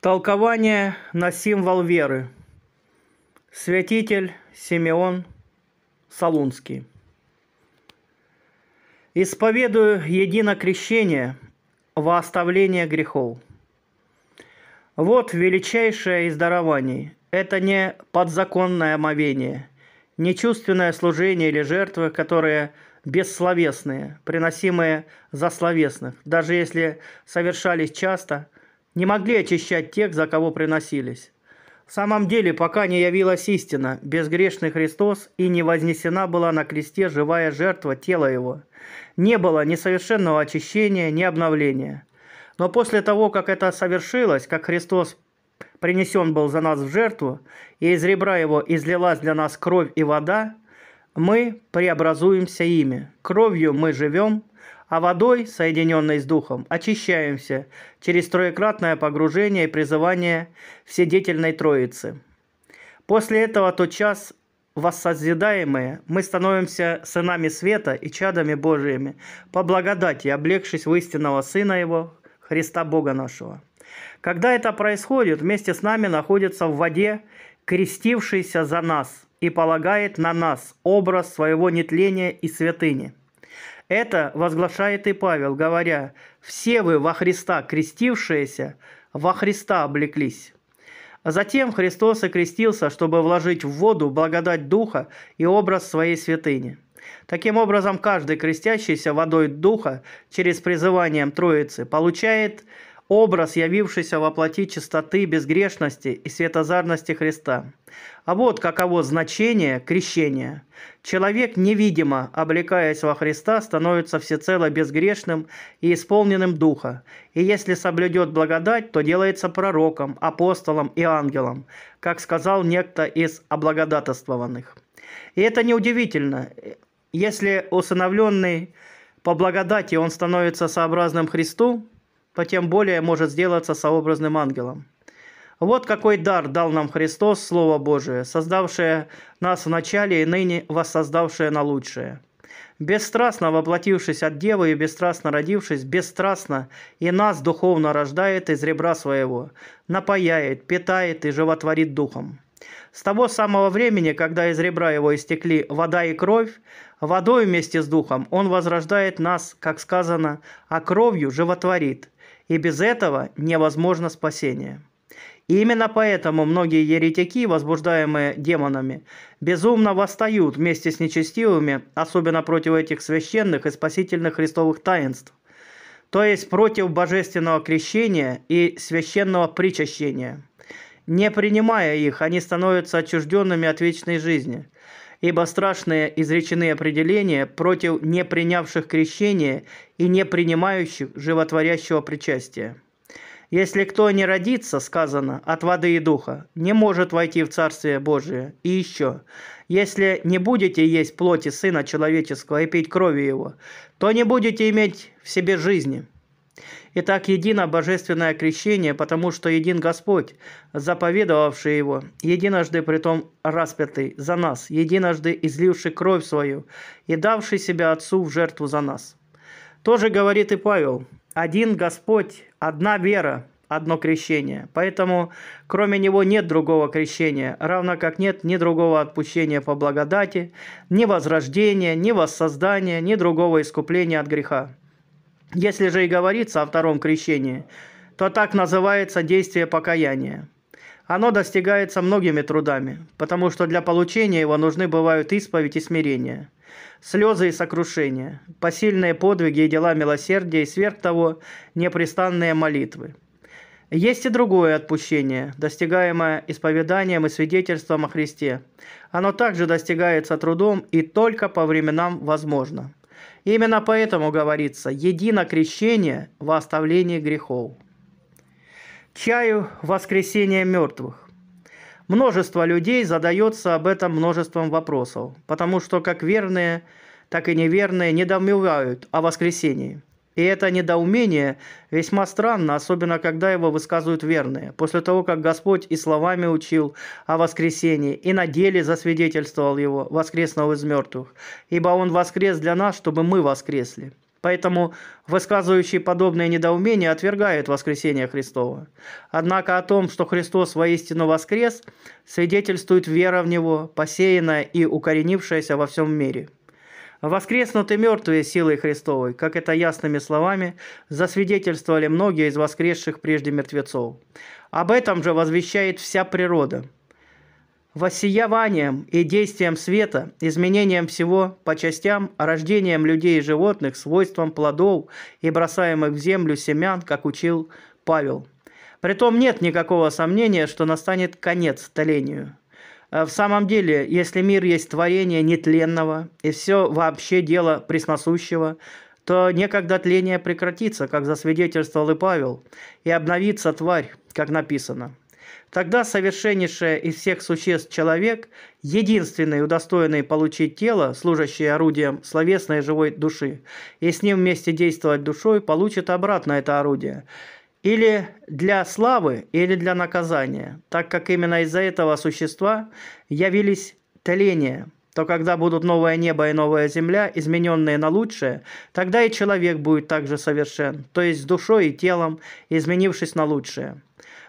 Толкование на символ веры. Святитель Симеон Салунский. Исповедую едино крещение во оставление грехов. Вот величайшее из дарований. Это не подзаконное омовение, не чувственное служение или жертвы, которые бессловесные, приносимые за словесных, даже если совершались часто – не могли очищать тех, за кого приносились. В самом деле, пока не явилась истина, безгрешный Христос, и не вознесена была на кресте живая жертва тела Его, не было ни совершенного очищения, ни обновления. Но после того, как это совершилось, как Христос принесен был за нас в жертву, и из ребра Его излилась для нас кровь и вода, мы преобразуемся ими. Кровью мы живем, а водой, соединенной с Духом, очищаемся через троекратное погружение и призывание Вседетельной Троицы. После этого тот час воссозидаемые, мы становимся сынами света и чадами Божиими, по благодати, облегшись в истинного Сына Его, Христа Бога нашего. Когда это происходит, вместе с нами находится в воде, крестившийся за нас и полагает на нас образ своего нетления и святыни – это возглашает и Павел, говоря, «Все вы во Христа крестившиеся, во Христа облеклись». А затем Христос окрестился, чтобы вложить в воду благодать Духа и образ своей святыни. Таким образом, каждый крестящийся водой Духа через призыванием Троицы получает образ, явившийся во плоти чистоты, безгрешности и светозарности Христа. А вот каково значение крещения. Человек невидимо, облекаясь во Христа, становится всецело безгрешным и исполненным Духа. И если соблюдет благодать, то делается пророком, апостолом и ангелом, как сказал некто из облагодатствованных. И это неудивительно, если усыновленный по благодати он становится сообразным Христу, то тем более может сделаться сообразным ангелом. Вот какой дар дал нам Христос, Слово Божие, создавшее нас в начале и ныне воссоздавшее на лучшее. Бесстрастно воплотившись от Девы и бесстрастно родившись, бесстрастно и нас духовно рождает из ребра своего, напаяет, питает и животворит духом. С того самого времени, когда из ребра его истекли вода и кровь, водой вместе с духом он возрождает нас, как сказано, а кровью животворит – и без этого невозможно спасение. И именно поэтому многие еретики, возбуждаемые демонами, безумно восстают вместе с нечестивыми, особенно против этих священных и спасительных христовых таинств, то есть против божественного крещения и священного причащения. Не принимая их, они становятся отчужденными от вечной жизни – ибо страшные изречены определения против не принявших крещение и не принимающих животворящего причастия. Если кто не родится, сказано, от воды и духа, не может войти в Царствие Божие. И еще, если не будете есть плоти Сына Человеческого и пить крови Его, то не будете иметь в себе жизни». Итак, едино божественное крещение, потому что един Господь, заповедовавший его, единожды притом распятый за нас, единожды изливший кровь свою и давший себя Отцу в жертву за нас. Тоже говорит и Павел, один Господь, одна вера, одно крещение. Поэтому кроме него нет другого крещения, равно как нет ни другого отпущения по благодати, ни возрождения, ни воссоздания, ни другого искупления от греха. Если же и говорится о втором крещении, то так называется действие покаяния. Оно достигается многими трудами, потому что для получения его нужны бывают исповедь и смирение, слезы и сокрушения, посильные подвиги и дела милосердия и сверх того непрестанные молитвы. Есть и другое отпущение, достигаемое исповеданием и свидетельством о Христе. Оно также достигается трудом и только по временам возможно. Именно поэтому говорится «едино крещение во оставлении грехов». Чаю воскресения мертвых. Множество людей задается об этом множеством вопросов, потому что как верные, так и неверные недоумевают о воскресении. И это недоумение весьма странно, особенно когда его высказывают верные. После того, как Господь и словами учил о воскресении, и на деле засвидетельствовал его, воскресного из мертвых, ибо он воскрес для нас, чтобы мы воскресли. Поэтому высказывающий подобное недоумение отвергает воскресение Христова. Однако о том, что Христос воистину воскрес, свидетельствует вера в Него, посеянная и укоренившаяся во всем мире – Воскреснуты мертвые силой Христовой, как это ясными словами засвидетельствовали многие из воскресших прежде мертвецов. Об этом же возвещает вся природа. Воссияванием и действием света, изменением всего по частям, рождением людей и животных, свойством плодов и бросаемых в землю семян, как учил Павел. Притом нет никакого сомнения, что настанет конец толению – Э, в самом деле, если мир есть творение нетленного, и все вообще дело пресносущего, то некогда тление прекратится, как засвидетельствовал и Павел, и обновится тварь, как написано. Тогда совершеннейшее из всех существ человек, единственный удостоенный получить тело, служащее орудием словесной живой души, и с ним вместе действовать душой, получит обратно это орудие – или для славы, или для наказания, так как именно из-за этого существа явились тления, то когда будут новое небо и новая земля, измененные на лучшее, тогда и человек будет также совершен, то есть с душой и телом, изменившись на лучшее.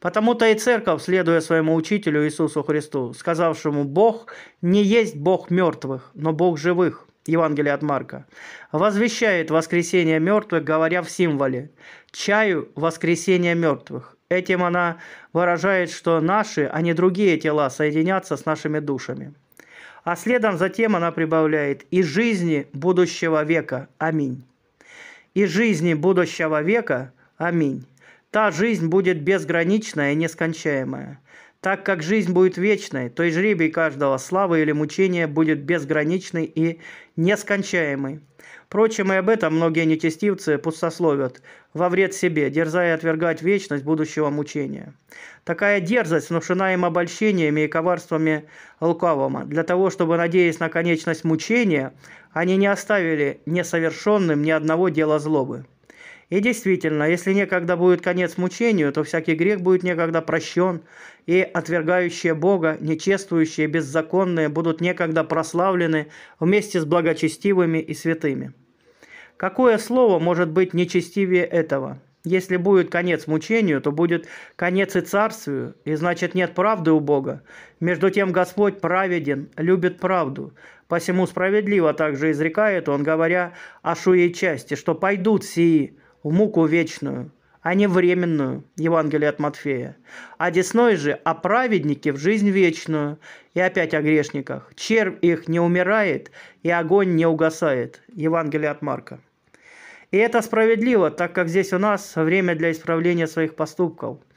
Потому-то и церковь, следуя своему учителю Иисусу Христу, сказавшему «Бог не есть Бог мертвых, но Бог живых», Евангелие от Марка, возвещает воскресение мертвых, говоря в символе «чаю воскресения мертвых». Этим она выражает, что наши, а не другие тела соединятся с нашими душами. А следом затем она прибавляет «и жизни будущего века. Аминь». «И жизни будущего века. Аминь». Та жизнь будет безграничная и нескончаемая – так как жизнь будет вечной, то и жребий каждого славы или мучения будет безграничный и нескончаемый. Впрочем, и об этом многие нечестивцы пустословят во вред себе, дерзая отвергать вечность будущего мучения. Такая дерзость внушена им обольщениями и коварствами лукавого, для того, чтобы, надеясь на конечность мучения, они не оставили несовершенным ни одного дела злобы. И действительно, если некогда будет конец мучению, то всякий грех будет некогда прощен, и отвергающие Бога, нечествующие, беззаконные будут некогда прославлены вместе с благочестивыми и святыми. Какое слово может быть нечестивее этого? Если будет конец мучению, то будет конец и царствию, и значит нет правды у Бога. Между тем Господь праведен, любит правду. Посему справедливо также изрекает Он, говоря о шуе части, что пойдут сии, в муку вечную, а не временную, Евангелие от Матфея. А десной же о а праведнике в жизнь вечную, и опять о грешниках. Червь их не умирает, и огонь не угасает, Евангелие от Марка. И это справедливо, так как здесь у нас время для исправления своих поступков –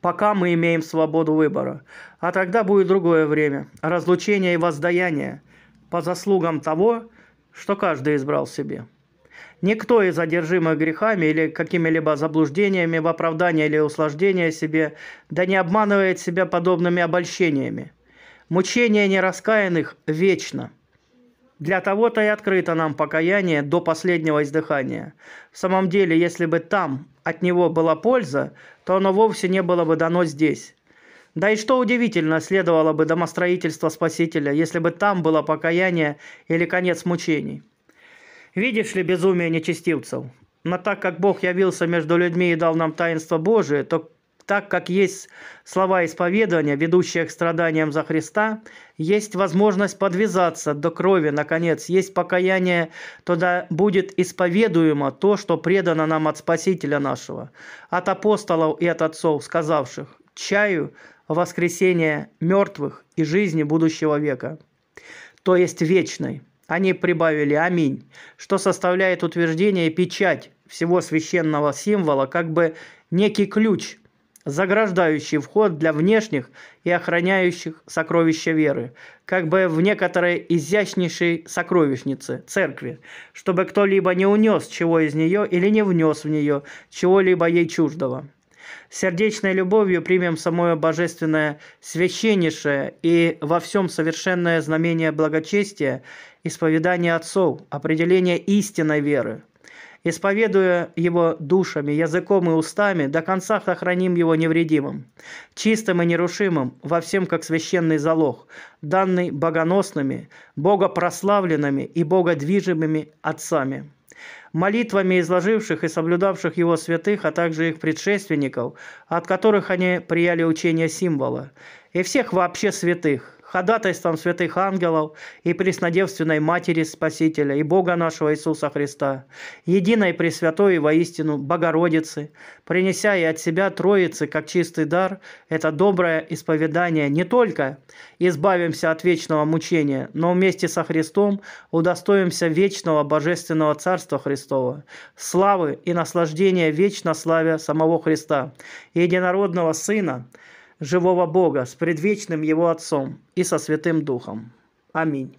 пока мы имеем свободу выбора. А тогда будет другое время – разлучение и воздаяние по заслугам того, что каждый избрал себе. Никто из одержимых грехами или какими-либо заблуждениями в оправдании или услаждении себе, да не обманывает себя подобными обольщениями. Мучение нераскаянных вечно. Для того-то и открыто нам покаяние до последнего издыхания. В самом деле, если бы там от него была польза, то оно вовсе не было бы дано здесь. Да и что удивительно, следовало бы домостроительство Спасителя, если бы там было покаяние или конец мучений. Видишь ли безумие нечестивцев? Но так как Бог явился между людьми и дал нам таинство Божие, то так как есть слова исповедования, ведущие к страданиям за Христа, есть возможность подвязаться до крови, наконец, есть покаяние, тогда будет исповедуемо то, что предано нам от Спасителя нашего, от апостолов и от отцов, сказавших «чаю воскресения мертвых и жизни будущего века», то есть вечной. Они прибавили «Аминь», что составляет утверждение печать всего священного символа, как бы некий ключ, заграждающий вход для внешних и охраняющих сокровища веры, как бы в некоторой изящнейшей сокровищнице, церкви, чтобы кто-либо не унес чего из нее или не внес в нее чего-либо ей чуждого. Сердечной любовью примем самое божественное, священнейшее и во всем совершенное знамение благочестия, исповедание отцов, определение истинной веры. Исповедуя его душами, языком и устами, до конца сохраним его невредимым, чистым и нерушимым, во всем как священный залог, данный богоносными, богопрославленными и богодвижимыми отцами» молитвами изложивших и соблюдавших его святых, а также их предшественников, от которых они прияли учение символа, и всех вообще святых, ходатайством святых ангелов и преснодевственной Матери Спасителя и Бога нашего Иисуса Христа, единой Пресвятой и воистину Богородицы, принеся и от себя Троицы как чистый дар, это доброе исповедание не только избавимся от вечного мучения, но вместе со Христом удостоимся вечного Божественного Царства Христова, славы и наслаждения вечно славя самого Христа, единородного Сына, живого Бога с предвечным Его Отцом и со Святым Духом. Аминь.